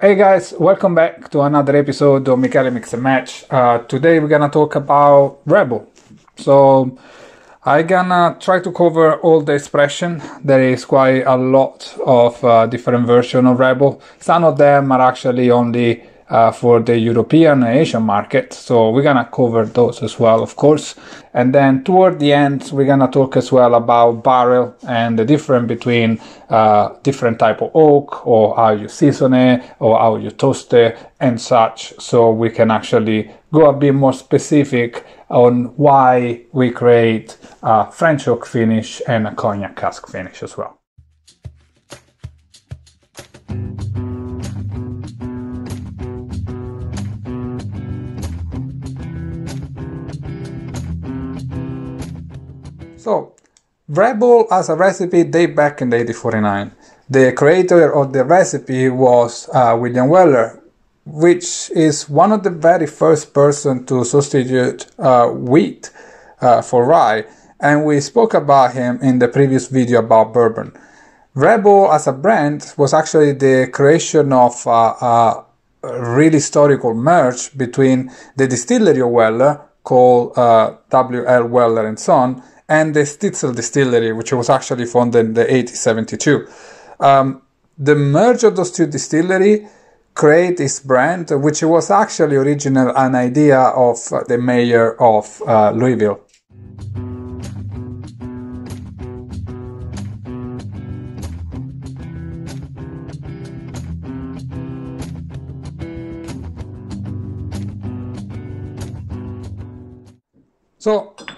Hey guys, welcome back to another episode of Michele Mix and Match. Uh, today we're gonna talk about Rebel. So I'm gonna try to cover all the expression. There is quite a lot of uh, different version of Rebel. Some of them are actually only uh, for the European and Asian market. So we're gonna cover those as well, of course. And then toward the end, we're gonna talk as well about barrel and the difference between uh, different type of oak or how you season it or how you toast it and such. So we can actually go a bit more specific on why we create a French oak finish and a cognac cask finish as well. So, Bull as a recipe date back in 1849. The creator of the recipe was uh, William Weller, which is one of the very first person to substitute uh, wheat uh, for rye, and we spoke about him in the previous video about bourbon. Bull as a brand was actually the creation of uh, really historical merge between the distillery of Weller called uh, W.L. Weller and Son and the Stitzel distillery, which was actually founded in the 1872. Um, the merge of those two distilleries create this brand, which was actually original an idea of the mayor of uh, Louisville.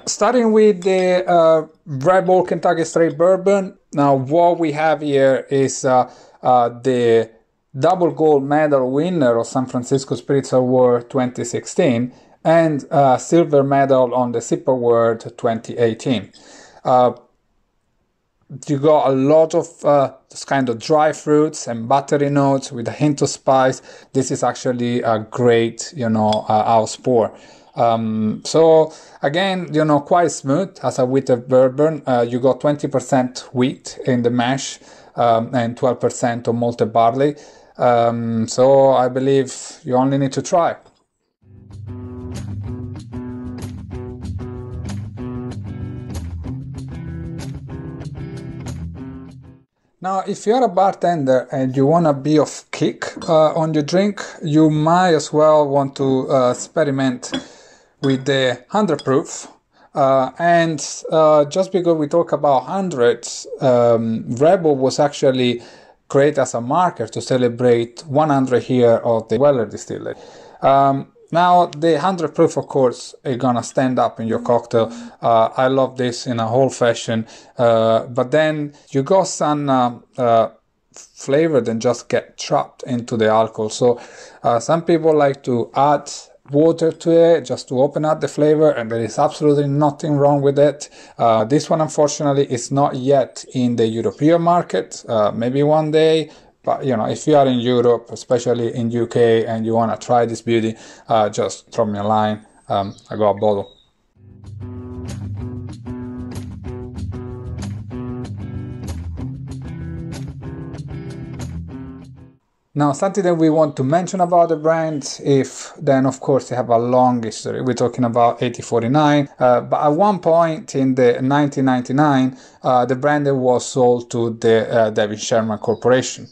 starting with the uh, Red Bull Kentucky Straight Bourbon. Now, what we have here is uh, uh, the double gold medal winner of San Francisco Spirits Award 2016 and uh, silver medal on the SIP Award 2018. Uh, you got a lot of uh, kind of dry fruits and buttery notes with a hint of spice. This is actually a great, you know, uh, house pour. Um, so again, you know, quite smooth as a wheat of bourbon. Uh, you got 20% wheat in the mash um, and 12% of malted barley. Um, so I believe you only need to try. Now, if you're a bartender and you want to be of kick uh, on your drink, you might as well want to uh, experiment with the 100 proof. Uh, and uh, just because we talk about hundreds, um, Rebel was actually created as a marker to celebrate 100 here of the Weller distillery. Um, now the 100 proof of course is gonna stand up in your cocktail uh, i love this in a whole fashion uh, but then you got some uh, uh flavor then just get trapped into the alcohol so uh, some people like to add water to it just to open up the flavor and there is absolutely nothing wrong with it uh, this one unfortunately is not yet in the european market uh, maybe one day but you know if you are in europe especially in uk and you want to try this beauty uh, just drop me a line um, i got a bottle Now, something that we want to mention about the brand, if then of course they have a long history. We're talking about 1849, uh, but at one point in the 1999, uh, the brand was sold to the uh, Sherman Corporation.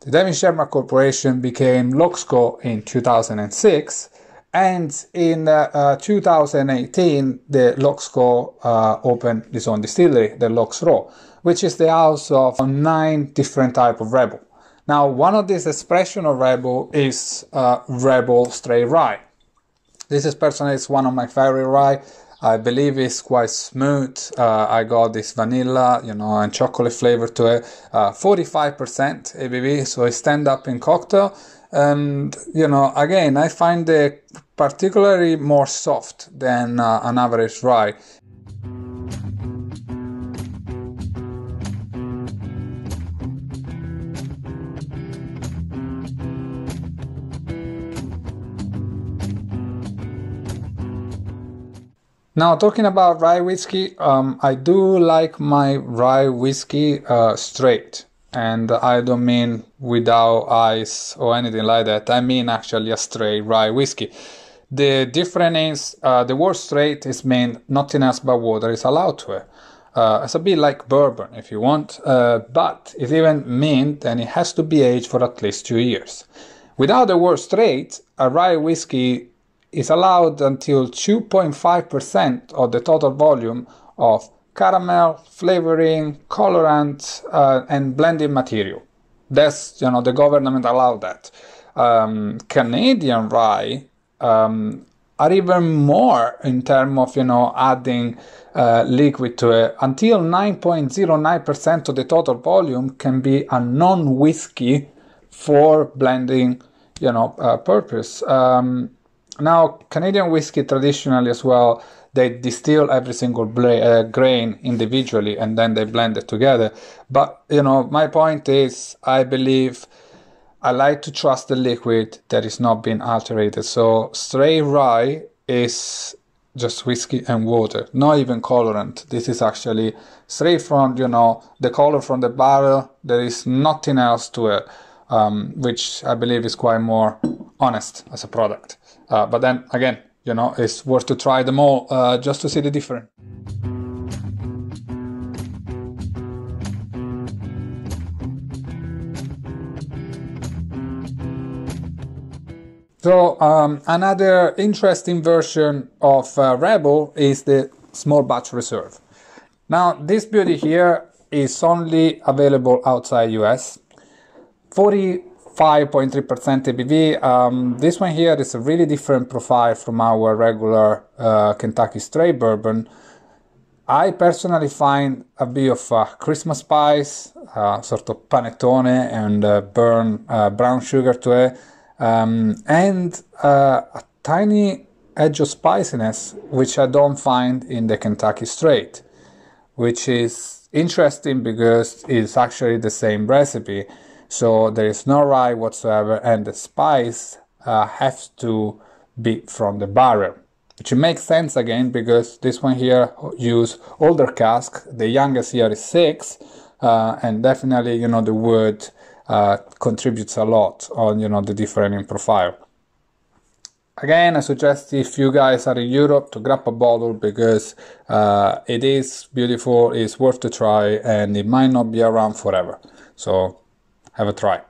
The Devin Sherman Corporation became Luxco in 2006, and in uh, uh, 2018, the Luxco uh, opened its own distillery, the Lux which is the house of nine different type of rebel. Now, one of these expression of Rebel is uh, Rebel Straight Rye. This expression is one of my favorite rye. I believe it's quite smooth. Uh, I got this vanilla, you know, and chocolate flavor to it. Uh, 45% ABV, so it stand up in cocktail. And you know, again, I find it particularly more soft than uh, an average rye Now, talking about rye whiskey, um, I do like my rye whiskey uh, straight. And I don't mean without ice or anything like that. I mean actually a straight rye whiskey. The difference is uh, the word straight is mean nothing else but water is allowed to it. Uh, it's a bit like bourbon if you want, uh, but it even means and it has to be aged for at least two years. Without the word straight, a rye whiskey is allowed until 2.5% of the total volume of caramel, flavoring, colorant, uh, and blending material. That's, you know, the government allowed that. Um, Canadian rye um, are even more in terms of, you know, adding uh, liquid to it. Until 9.09% of the total volume can be a non-whiskey for blending, you know, uh, purpose. Um, now, Canadian whiskey traditionally as well, they distill every single bla- uh, grain individually and then they blend it together. But, you know, my point is, I believe I like to trust the liquid that is not being alterated. So, straight rye is just whiskey and water, not even colorant. This is actually straight from, you know, the color from the barrel. There is nothing else to it, um, which I believe is quite more honest as a product. Uh, but then again, you know, it's worth to try them all uh, just to see the difference. So um, another interesting version of uh, Rebel is the small batch reserve. Now this beauty here is only available outside US. 40 5.3% ABV. Um, this one here is a really different profile from our regular uh, Kentucky Straight Bourbon. I personally find a bit of uh, Christmas spice, uh, sort of panettone and uh, burn, uh, brown sugar to it, um, and uh, a tiny edge of spiciness, which I don't find in the Kentucky Straight, which is interesting because it's actually the same recipe. So there is no rye whatsoever, and the spice uh, has to be from the barrel. Which makes sense again because this one here use older cask. The youngest here is six, uh, and definitely you know the wood uh, contributes a lot on you know the different profile. Again, I suggest if you guys are in Europe to grab a bottle because uh, it is beautiful, it's worth to try, and it might not be around forever. So have a try.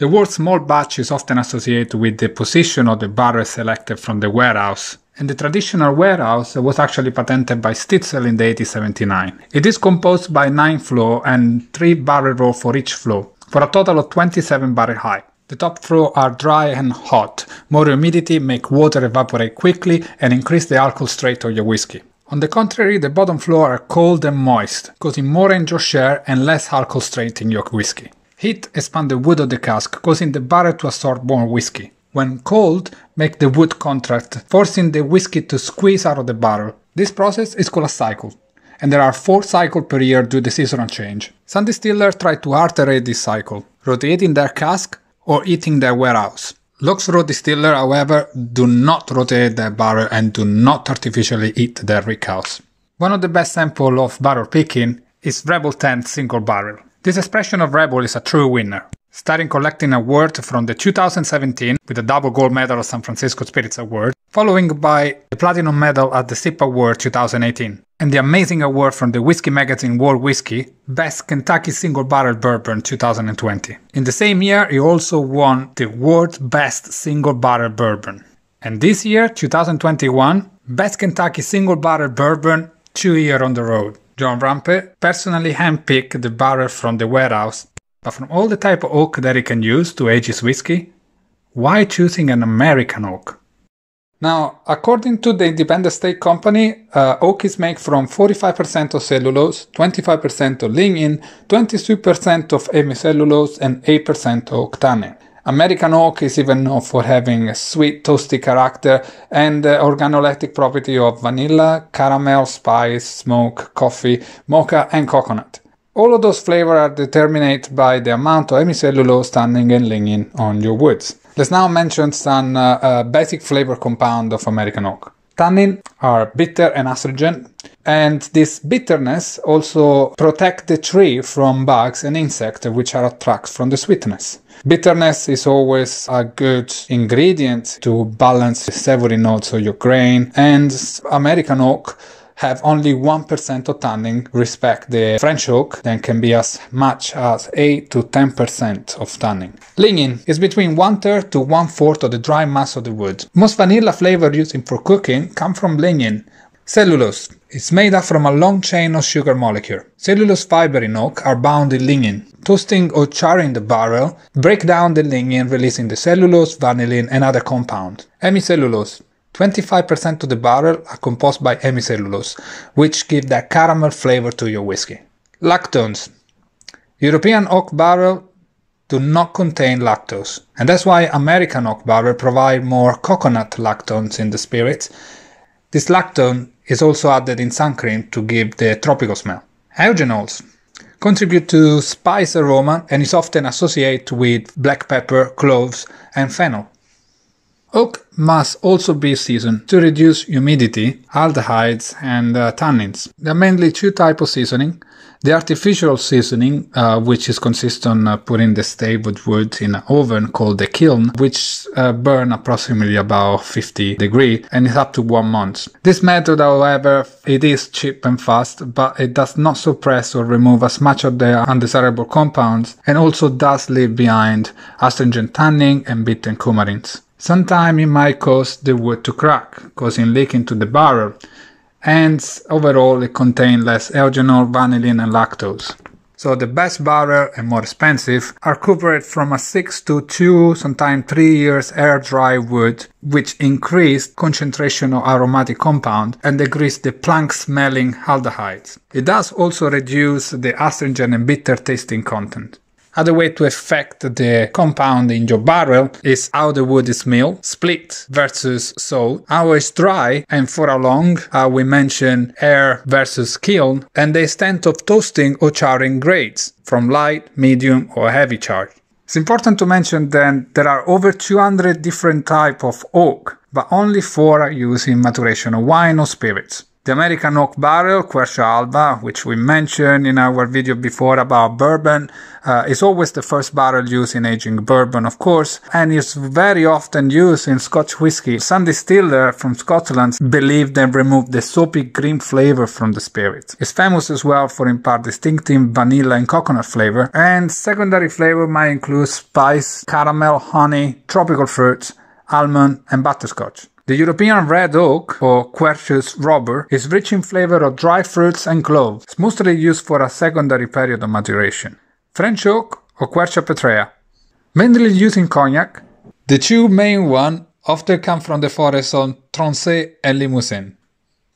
The word small batch is often associated with the position of the barrel selected from the warehouse, and the traditional warehouse was actually patented by Stitzel in the 1879. It is composed by 9 floors and 3 barrel rows for each floor, for a total of 27 barrel high. The top throw are dry and hot. More humidity make water evaporate quickly and increase the alcohol strength of your whiskey. On the contrary, the bottom floor are cold and moist, causing more enjoy share and less alcohol straight in your whiskey. Heat expands the wood of the cask, causing the barrel to absorb more whiskey. When cold, make the wood contract, forcing the whiskey to squeeze out of the barrel. This process is called a cycle, and there are four cycles per year due to seasonal change. Some distillers try to alterate this cycle, rotating their cask or eating their warehouse. Lux distillers, distiller, however, do not rotate their barrel and do not artificially eat their rickhouse. One of the best sample of barrel picking is Rebel 10 single barrel. This expression of Rebel is a true winner starting collecting awards from the 2017 with the double gold medal of San Francisco Spirits Award, following by the platinum medal at the SIP Award 2018, and the amazing award from the Whiskey Magazine World Whiskey Best Kentucky Single Barrel Bourbon 2020. In the same year, he also won the World's Best Single Barrel Bourbon. And this year, 2021, Best Kentucky Single Barrel Bourbon, two year on the road. John Rampe personally handpicked the barrel from the warehouse but from all the type of oak that you can use to age his whiskey, why choosing an American oak? Now, according to the Independent State Company, uh, oak is made from 45% of cellulose, 25% of lignin, 22% of hemicellulose, and 8% of tannin. American oak is even known for having a sweet, toasty character and the organoleptic property of vanilla, caramel, spice, smoke, coffee, mocha, and coconut. All of those flavors are determined by the amount of hemicellulose standing and lignin on your woods. Let's now mention some uh, uh, basic flavor compound of American oak. Tannin are bitter and astringent, and this bitterness also protect the tree from bugs and insects which are attracted from the sweetness. Bitterness is always a good ingredient to balance the savory notes of your grain, and American oak have only 1% of tannin respect the French oak, then can be as much as 8 to 10% of tannin. Lignin is between one third to one fourth of the dry mass of the wood. Most vanilla flavor used for cooking come from lignin. Cellulose is made up from a long chain of sugar molecule. Cellulose fiber in oak are bound in lignin. Toasting or charring the barrel break down the lignin, releasing the cellulose, vanillin, and other compound. Hemicellulose 25% of the barrel are composed by hemicellulose, which give that caramel flavor to your whiskey. Lactones. European oak barrel do not contain lactose, and that's why American oak barrel provide more coconut lactones in the spirits. This lactone is also added in sun cream to give the tropical smell. Eugenols contribute to spice aroma and is often associated with black pepper, cloves, and fennel. Oak must also be seasoned to reduce humidity, aldehydes, and uh, tannins. There are mainly two types of seasoning. The artificial seasoning, uh, which is consist on uh, putting the stave with wood in an oven called the kiln, which uh, burn approximately about 50 degree and is up to one month. This method, however, it is cheap and fast, but it does not suppress or remove as much of the undesirable compounds and also does leave behind astringent tannin and bitter coumarins. Sometimes it might cause the wood to crack, causing leak into the barrel. And overall, it contains less alginol, vanillin, and lactose. So the best barrel and more expensive are covered from a 6 to 2, sometimes 3 years air dry wood, which increased concentration of aromatic compound and decreased the plank smelling aldehydes. It does also reduce the astringent and bitter tasting content. Other way to affect the compound in your barrel is how the wood is milled, split versus sawed, how it's dry, and for how long, how uh, we mentioned air versus kiln, and the extent of toasting or charring grades, from light, medium, or heavy charge. It's important to mention then there are over 200 different type of oak, but only four are used in maturation of wine or spirits. The American oak barrel, Quercia alba, which we mentioned in our video before about bourbon, uh, is always the first barrel used in aging bourbon, of course, and is very often used in Scotch whiskey. Some distiller from Scotland believe they remove the soapy green flavor from the spirit. It's famous as well for part distinctive vanilla and coconut flavor, and secondary flavor might include spice, caramel, honey, tropical fruits, almond, and butterscotch. The European red oak, or Quercus robur, is rich in flavor of dry fruits and cloves, mostly used for a secondary period of maturation. French oak, or Quercia petrea, mainly used in cognac. The two main ones often come from the forests of Tronçais and Limousin.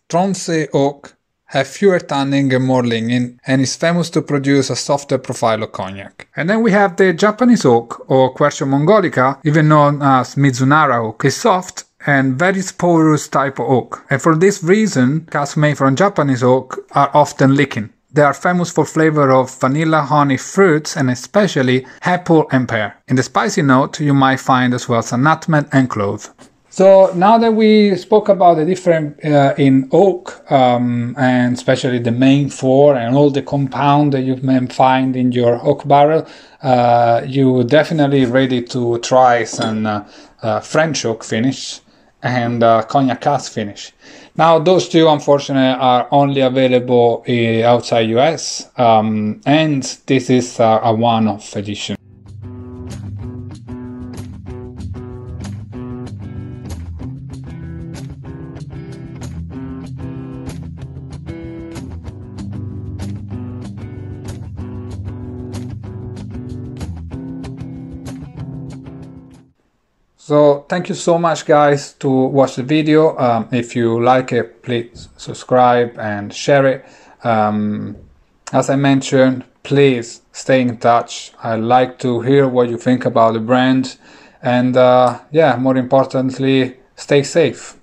Tronçais oak have fewer tanning and more lignin and is famous to produce a softer profile of cognac. And then we have the Japanese oak or Quercia mongolica, even known as Mizunara oak, is soft and very porous type of oak. And for this reason, casks made from Japanese oak are often leaking. They are famous for flavor of vanilla, honey, fruits, and especially apple and pear. In the spicy note, you might find as well some nutmeg and clove. So now that we spoke about the different uh, in oak um, and especially the main four and all the compound that you may find in your oak barrel, uh, you definitely ready to try some uh, uh French oak finish and uh, Cognac Cask finish. Now, those two, unfortunately, are only available uh, outside US, um, and this is uh, a one-off edition. thank you so much guys to watch the video. Um, if you like it, please subscribe and share it. Um, as I mentioned, please stay in touch. I like to hear what you think about the brand. And uh, yeah, more importantly, stay safe.